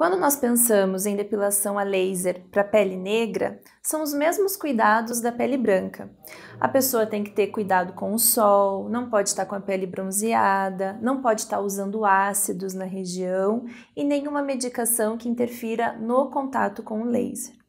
Quando nós pensamos em depilação a laser para pele negra, são os mesmos cuidados da pele branca. A pessoa tem que ter cuidado com o sol, não pode estar tá com a pele bronzeada, não pode estar tá usando ácidos na região e nenhuma medicação que interfira no contato com o laser.